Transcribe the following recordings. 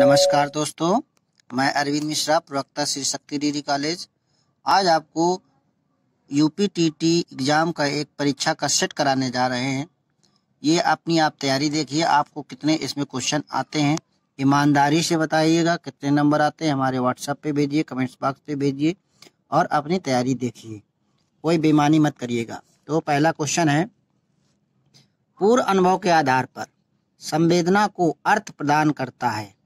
नमस्कार दोस्तों मैं अरविंद मिश्रा प्रवक्ता श्री शक्ति डिग्री कॉलेज आज आपको यूपीटीटी एग्ज़ाम का एक परीक्षा का सेट कराने जा रहे हैं ये अपनी आप तैयारी देखिए आपको कितने इसमें क्वेश्चन आते हैं ईमानदारी से बताइएगा कितने नंबर आते हैं हमारे व्हाट्सएप पे भेजिए कमेंट्स बॉक्स पे भेजिए और अपनी तैयारी देखिए कोई बेमानी मत करिएगा तो पहला क्वेश्चन है पूर्व अनुभव के आधार पर संवेदना को अर्थ प्रदान करता है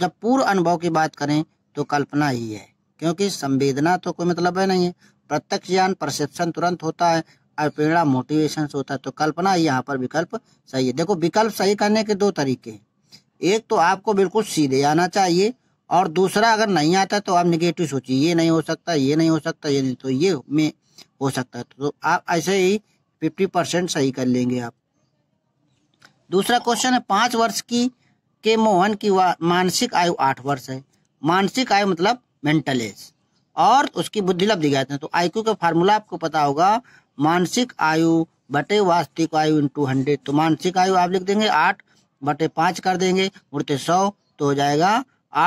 जब पूर्व अनुभव की बात करें तो कल्पना ही है क्योंकि संवेदना तो कोई मतलब है नहीं है प्रत्यक्ष ज्ञान परसेप्शन तुरंत होता है और प्रेरणा मोटिवेशन से होता है तो कल्पना यहाँ पर विकल्प सही है देखो विकल्प सही करने के दो तरीके हैं एक तो आपको बिल्कुल सीधे आना चाहिए और दूसरा अगर नहीं आता तो आप निगेटिव सोचिए ये नहीं हो सकता ये नहीं हो सकता ये नहीं तो ये में हो सकता है तो आप ऐसे ही फिफ्टी परसेंट सही कर लेंगे आप दूसरा क्वेश्चन है पांच वर्ष की के मोहन की मानसिक आयु आठ वर्ष है मानसिक आयु मतलब मेंटल एज और उसकी बुद्धि लब्धि कहते हैं तो आईक्यू का फार्मूला आपको पता होगा मानसिक आयु बटे वास्तविक आयु इन टू हंड्रेड तो मानसिक आयु आप लिख देंगे आठ बटे पाँच कर देंगे उड़ते सौ तो हो जाएगा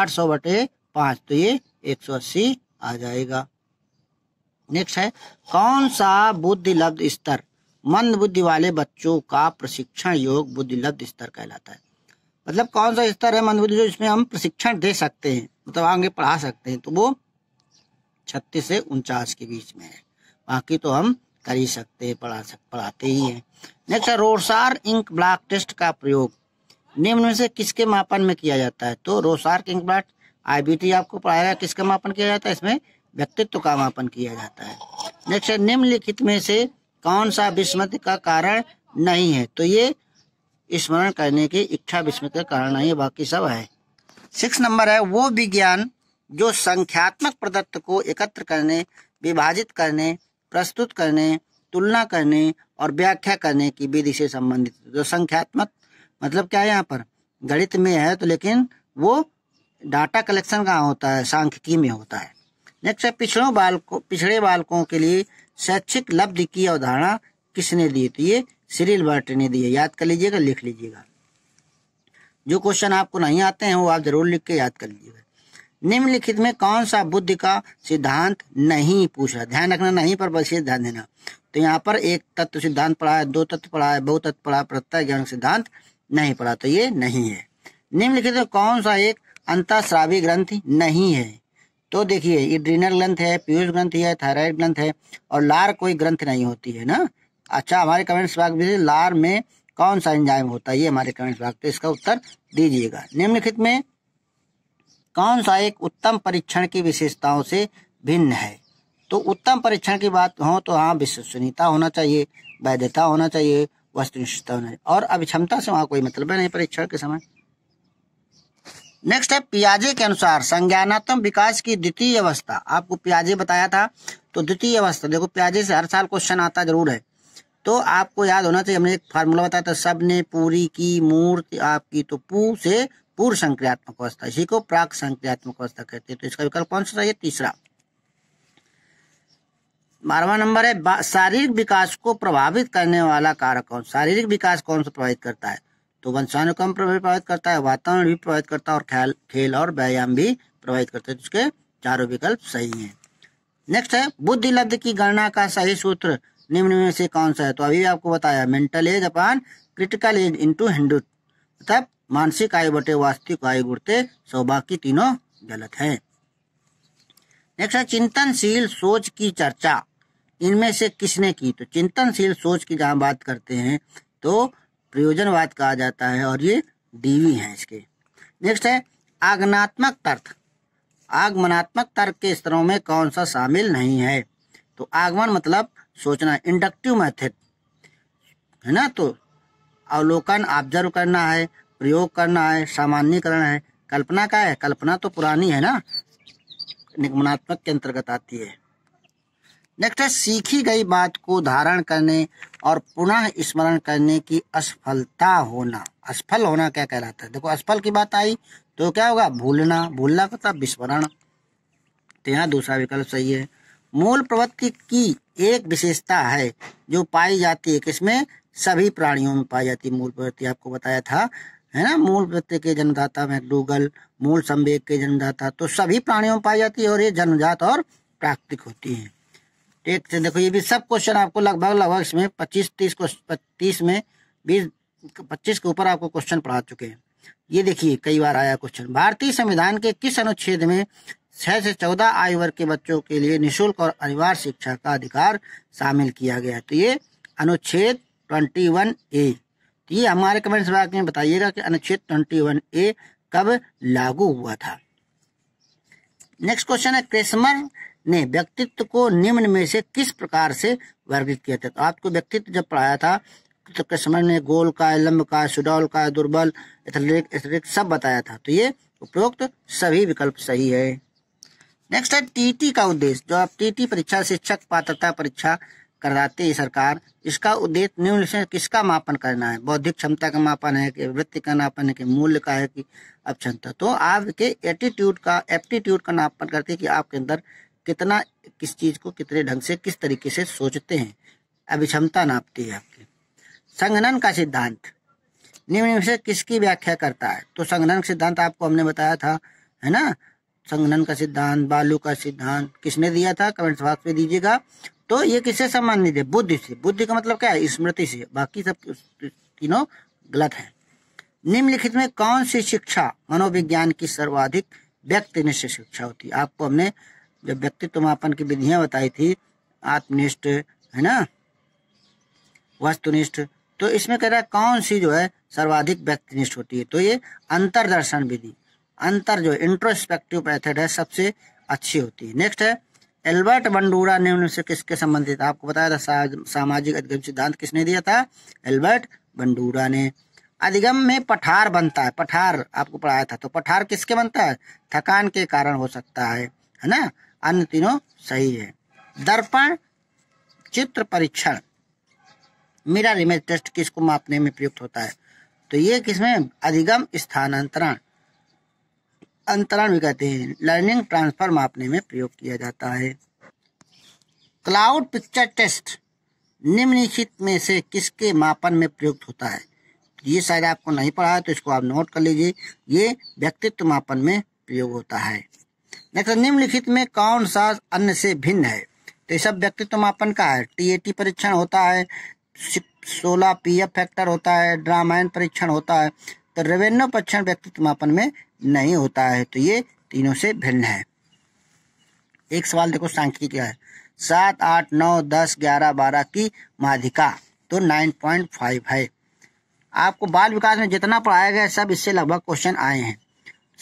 आठ सौ बटे पाँच तो ये एक सौ अस्सी आ जाएगा नेक्स्ट है कौन सा बुद्धि लब्ध स्तर मंद बुद्धि वाले बच्चों का प्रशिक्षण योग बुद्धि लब्ध स्तर कहलाता है मतलब कौन सा स्तर है मंदबुद्धि जो इसमें हम प्रशिक्षण दे सकते हैं मतलब आगे पढ़ा सकते हैं तो वो छत्तीस से उनचास के बीच में है बाकी तो हम कर ही सकते हैं पढ़ा सक पढ़ाते ही हैं नेक्स्ट है रोसार इंक ब्लॉक टेस्ट का प्रयोग निम्न में से किसके मापन में किया जाता है तो रोसार इंक ब्लॉक आईबीटी आपको पढ़ाएगा किसका मापन किया जाता है इसमें व्यक्तित्व का मापन किया जाता है नेक्स्ट है निम्नलिखित में से कौन सा विस्मृति का कारण नहीं है तो ये स्मरण करने की इच्छा विस्मृत का कारण नहीं बाकी सब है सिक्स नंबर है वो विज्ञान जो संख्यात्मक प्रदत्त को एकत्र करने विभाजित करने प्रस्तुत करने तुलना करने और व्याख्या करने की विधि से संबंधित जो संख्यात्मक मतलब क्या है यहाँ पर गणित में है तो लेकिन वो डाटा कलेक्शन कहाँ होता है सांख्यिकी में होता है नेक्स्ट है पिछड़ों बालकों पिछड़े बालकों के लिए शैक्षिक लब्ध की अवधारणा किसने दी थी ये सिरिल बाटे ने दिए याद कर लीजिएगा लिख लीजिएगा जो क्वेश्चन आपको नहीं आते हैं वो आप जरूर लिख के याद कर लीजिएगा निम्नलिखित में कौन सा बुद्ध का सिद्धांत नहीं पूछा ध्यान रखना नहीं पर ये ध्यान देना तो यहाँ पर एक तत्व सिद्धांत पढ़ा है दो तत्व पढ़ा है बहुत तत्व पढ़ा प्रत्यय ज्ञान सिद्धांत नहीं पढ़ा तो ये नहीं है निम्नलिखित में कौन सा एक अंतःश्रावी ग्रंथ नहीं है तो देखिए ये ड्रीनल ग्रंथ है पीयूष ग्रंथ है थायराइड ग्रंथ है और लार कोई ग्रंथ नहीं होती है ना अच्छा हमारे कमेंट्स भाग में लार में कौन सा एंजाइम होता है ये हमारे कमेंट्स भाग तो इसका उत्तर दीजिएगा निम्नलिखित में कौन सा एक उत्तम परीक्षण की विशेषताओं से भिन्न है तो उत्तम परीक्षण की बात हो तो हाँ विश्वसनीयता होना चाहिए वैधता होना चाहिए वस्तुनिष्ठता होना चाहिए और अभिक्षमता से वहां कोई मतलब नहीं परीक्षण के समय नेक्स्ट है पियाजे के अनुसार संज्ञानात्मक विकास की द्वितीय अवस्था आपको पियाजे बताया था तो द्वितीय अवस्था देखो पियाजे से हर साल क्वेश्चन आता जरूर है तो आपको याद होना चाहिए हमने एक फार्मूला बताया था सबने पूरी की मूर्ति आपकी तो पू से पूर्व संक्रियात्मक अवस्था इसी को प्राक संक्रियात्मक अवस्था कहते हैं तो इसका विकल्प कौन सा चाहिए तीसरा बारवा नंबर है शारीरिक विकास को प्रभावित करने वाला कारक कौन शारीरिक विकास कौन सा प्रभावित करता है तो वंशानुक्रम प्रभावित करता है वातावरण भी प्रभावित करता है और खेल खेल और व्यायाम भी प्रभावित करता है तो इसके चारों विकल्प सही हैं नेक्स्ट है बुद्धि लब्ध की गणना का सही सूत्र निम्न में से कौन सा है तो अभी आपको बताया mental age upon critical age into हिंदू मतलब मानसिक आयु बटे वास्तविक आयु गुड़ते सौभाग्य की तीनों गलत है नेक्स्ट है चिंतनशील सोच की चर्चा इनमें से किसने की तो चिंतनशील सोच की जहां बात करते हैं तो प्रयोजनवाद कहा जाता है और ये डीवी है इसके नेक्स्ट है आगनात्मक तर्क आगमनात्मक तर्क के स्तरों में कौन सा शामिल नहीं है तो आगमन मतलब सोचना है इंडक्टिव मेथड है ना तो अवलोकन ऑब्जर्व करना है प्रयोग करना है सामान्यकरण है कल्पना का है कल्पना तो पुरानी है ना निगमनात्मक के अंतर्गत आती है नेक्स्ट है सीखी गई बात को धारण करने और पुनः स्मरण करने की असफलता होना असफल होना क्या कहलाता है देखो असफल की बात आई तो क्या होगा भूलना भूलना का मतलब विस्मरण तो यहाँ दूसरा विकल्प सही है मूल प्रवृत्ति की एक विशेषता है जो पाई जाती है किसमें सभी प्राणियों में पाई जाती है मूल प्रवृत्ति आपको बताया था है ना मूल प्रवृत्ति के जन्मदाता में डूगल मूल संवेग के जन्मदाता तो सभी प्राणियों में पाई जाती है और ये जन्मजात और प्राकृतिक होती है एक से देखो ये भी सब क्वेश्चन आपको लगभग लगभग इसमें पच्चीस तीस तीस में बीस पच्चीस के ऊपर आपको क्वेश्चन पढ़ा चुके हैं ये देखिए कई बार आया क्वेश्चन भारतीय संविधान के किस अनुच्छेद में छह से चौदह आयु वर्ग के बच्चों के लिए निशुल्क और अनिवार्य शिक्षा का अधिकार शामिल किया गया तो ये अनुच्छेद ट्वेंटी वन ए तो ये हमारे कमेंट्स बॉक्स में बताइएगा कि अनुच्छेद ट्वेंटी वन ए कब लागू हुआ था नेक्स्ट क्वेश्चन है क्रिसमर ने व्यक्तित्व को निम्न में से किस प्रकार से वर्गित किया था तो आपको व्यक्तित्व जब पढ़ाया था तो क्रिसमर ने गोल का लंब का सुडौल का दुर्बल एथलेटिक सब बताया था तो ये उपरोक्त सभी विकल्प सही है नेक्स्ट है टीटी का उद्देश्य जो आप टीटी परीक्षा शिक्षक पात्रता परीक्षा करवाती है सरकार इसका उद्देश्य निम्न से किसका मापन करना है बौद्धिक क्षमता का मापन है कि वृत्ति का मापन है कि मूल्य का है कि क्षमता तो आपके एटीट्यूड का एप्टीट्यूड का मापन करती है कि आपके अंदर कितना किस चीज को कितने ढंग से किस तरीके से सोचते हैं अभिक्षमता नापती है आपकी संगठन का सिद्धांत निम्न से किसकी व्याख्या करता है तो संगठन सिद्धांत आपको हमने बताया था है ना संगनन का सिद्धांत बालू का सिद्धांत किसने दिया था कमेंट्स बॉक्स में दीजिएगा तो ये किससे संबंधित है बुद्धि से बुद्धि का मतलब क्या है स्मृति से बाकी सब तीनों गलत है निम्नलिखित में कौन सी शिक्षा मनोविज्ञान की सर्वाधिक व्यक्ति निष्ठ शिक्षा होती है आपको हमने जब व्यक्तित्व मापन की विधियां बताई थी आत्मनिष्ठ है ना वस्तुनिष्ठ तो इसमें कह रहा है कौन सी जो है सर्वाधिक व्यक्तिनिष्ठ होती है तो ये अंतरदर्शन विधि अंतर जो इंट्रोस्पेक्टिव मेथड है सबसे अच्छी होती है नेक्स्ट है एल्बर्ट बंडूरा ने उनसे किसके संबंधित आपको बताया था सामाजिक अधिगम सिद्धांत किसने दिया था एल्बर्ट बंडूरा ने अधिगम में पठार बनता है पठार आपको पढ़ाया था तो पठार किसके बनता है थकान के कारण हो सकता है है ना अन्य तीनों सही है दर्पण चित्र परीक्षण मिरर इमेज टेस्ट किसको मापने में प्रयुक्त होता है तो ये किसमें अधिगम स्थानांतरण अंतरण भी कहते हैं लर्निंग ट्रांसफर मापने में प्रयोग किया जाता है क्लाउड पिक्चर टेस्ट निम्नलिखित में से किसके मापन में प्रयुक्त होता है ये शायद आपको नहीं पढ़ा है तो इसको आप नोट कर लीजिए ये व्यक्तित्व मापन में प्रयोग होता है नेक्स्ट निम्नलिखित में कौन सा अन्य से भिन्न है तो ये सब व्यक्तित्व मापन का है टीएटी परीक्षण होता है सोलह पी एफ फैक्टर होता है ड्रामायन परीक्षण होता है तो रेवेन्यू पक्षण व्यक्तित्व मापन में नहीं होता है तो ये तीनों से भिन्न है एक सवाल देखो सांख्यिकी है सात आठ नौ दस ग्यारह बारह की माधिका तो नाइन पॉइंट फाइव है आपको बाल विकास में जितना पढ़ाया गया सब इससे लगभग क्वेश्चन आए हैं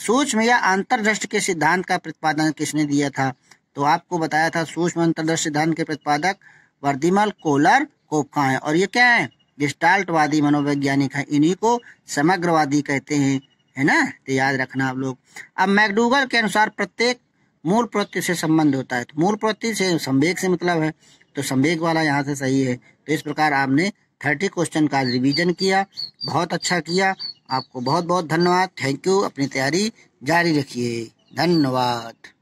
सूक्ष्म या अंतरदृष्टि के सिद्धांत का प्रतिपादन किसने दिया था तो आपको बताया था सूक्ष्म अंतरदृष्टि सिद्धांत के प्रतिपादक वर्दिमल कोलर कोपका है और ये क्या है गिस्टाल्टवादी मनोवैज्ञानिक है इन्हीं को समग्रवादी कहते हैं है ना तो याद रखना आप लोग अब मैकडूगल के अनुसार प्रत्येक मूल प्रवृत्ति से संबंध होता है तो मूल प्रवृत्ति से संवेग से मतलब है तो संवेग वाला यहाँ से सही है तो इस प्रकार आपने थर्टी क्वेश्चन का रिवीजन किया बहुत अच्छा किया आपको बहुत बहुत धन्यवाद थैंक यू अपनी तैयारी जारी रखिए धन्यवाद